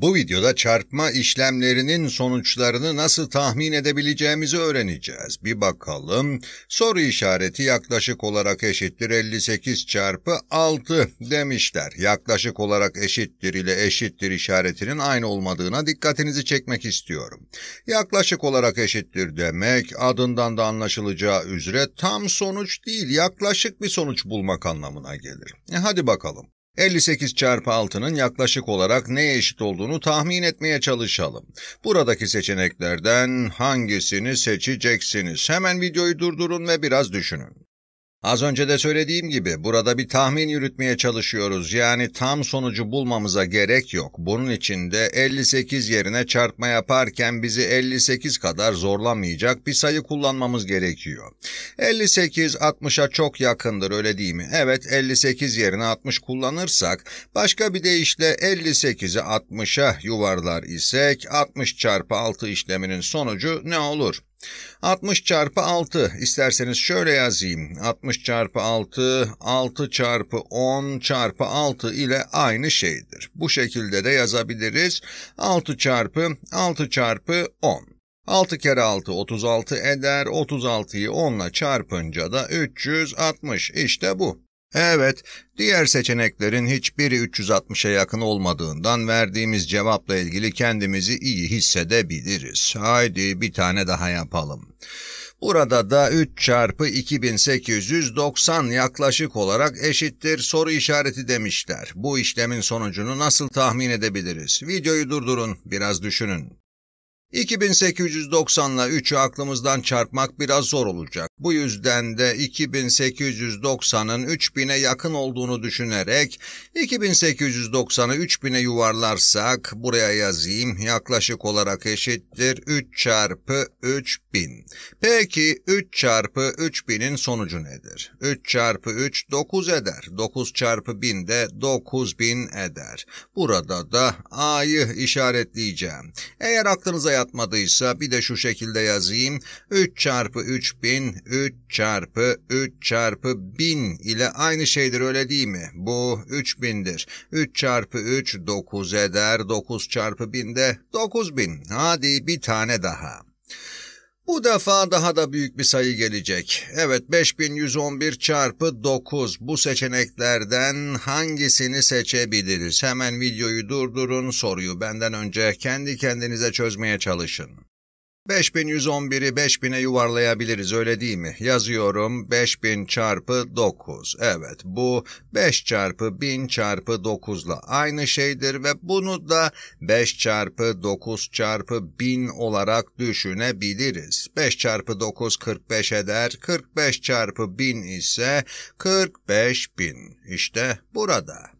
Bu videoda çarpma işlemlerinin sonuçlarını nasıl tahmin edebileceğimizi öğreneceğiz. Bir bakalım. Soru işareti yaklaşık olarak eşittir 58 çarpı 6 demişler. Yaklaşık olarak eşittir ile eşittir işaretinin aynı olmadığına dikkatinizi çekmek istiyorum. Yaklaşık olarak eşittir demek adından da anlaşılacağı üzere tam sonuç değil yaklaşık bir sonuç bulmak anlamına gelir. E hadi bakalım. 58 çarpı 6'nın yaklaşık olarak neye eşit olduğunu tahmin etmeye çalışalım. Buradaki seçeneklerden hangisini seçeceksiniz? Hemen videoyu durdurun ve biraz düşünün. Az önce de söylediğim gibi burada bir tahmin yürütmeye çalışıyoruz. Yani tam sonucu bulmamıza gerek yok. Bunun için de 58 yerine çarpma yaparken bizi 58 kadar zorlamayacak bir sayı kullanmamız gerekiyor. 58 60'a çok yakındır öyle değil mi? Evet 58 yerine 60 kullanırsak başka bir deyişle 58'i 60'a yuvarlar isek 60 çarpı 6 işleminin sonucu ne olur? 60 çarpı 6 isterseniz şöyle yazayım. 60 çarpı 6, 6 çarpı 10 çarpı 6 ile aynı şeydir. Bu şekilde de yazabiliriz. 6 çarpı 6 çarpı 10. 6 kere 6 36 eder. 36'yı 10 ile çarpınca da 360. İşte bu. Evet, diğer seçeneklerin hiçbiri 360'a yakın olmadığından verdiğimiz cevapla ilgili kendimizi iyi hissedebiliriz. Haydi bir tane daha yapalım. Burada da 3 çarpı 2890 yaklaşık olarak eşittir soru işareti demişler. Bu işlemin sonucunu nasıl tahmin edebiliriz? Videoyu durdurun, biraz düşünün. 2890'la 3'ü aklımızdan çarpmak biraz zor olacak. Bu yüzden de 2890'ın 3000'e yakın olduğunu düşünerek 2890'ı 3000'e yuvarlarsak buraya yazayım yaklaşık olarak eşittir 3 çarpı 3000. Peki 3 çarpı 3000'in sonucu nedir? 3 çarpı 3 9 eder. 9 çarpı 1000 de 9000 eder. Burada da A'yı işaretleyeceğim. Eğer aklınıza yatmadıysa bir de şu şekilde yazayım. 3 çarpı 3000, 3 çarpı 3 çarpı 1000 ile aynı şeydir öyle değil mi? Bu 3000'dir. 3 çarpı 3 9 eder. 9 çarpı 1000 de 9000. Hadi bir tane daha. Bu defa daha da büyük bir sayı gelecek. Evet 5111 çarpı 9 bu seçeneklerden hangisini seçebiliriz? Hemen videoyu durdurun soruyu benden önce kendi kendinize çözmeye çalışın. 5111'i 5000'e yuvarlayabiliriz öyle değil mi? Yazıyorum 5000 çarpı 9. Evet bu 5 çarpı 1000 çarpı 9 ile aynı şeydir ve bunu da 5 çarpı 9 çarpı 1000 olarak düşünebiliriz. 5 çarpı 9 45 eder. 45 çarpı 1000 ise 45 bin. İşte burada.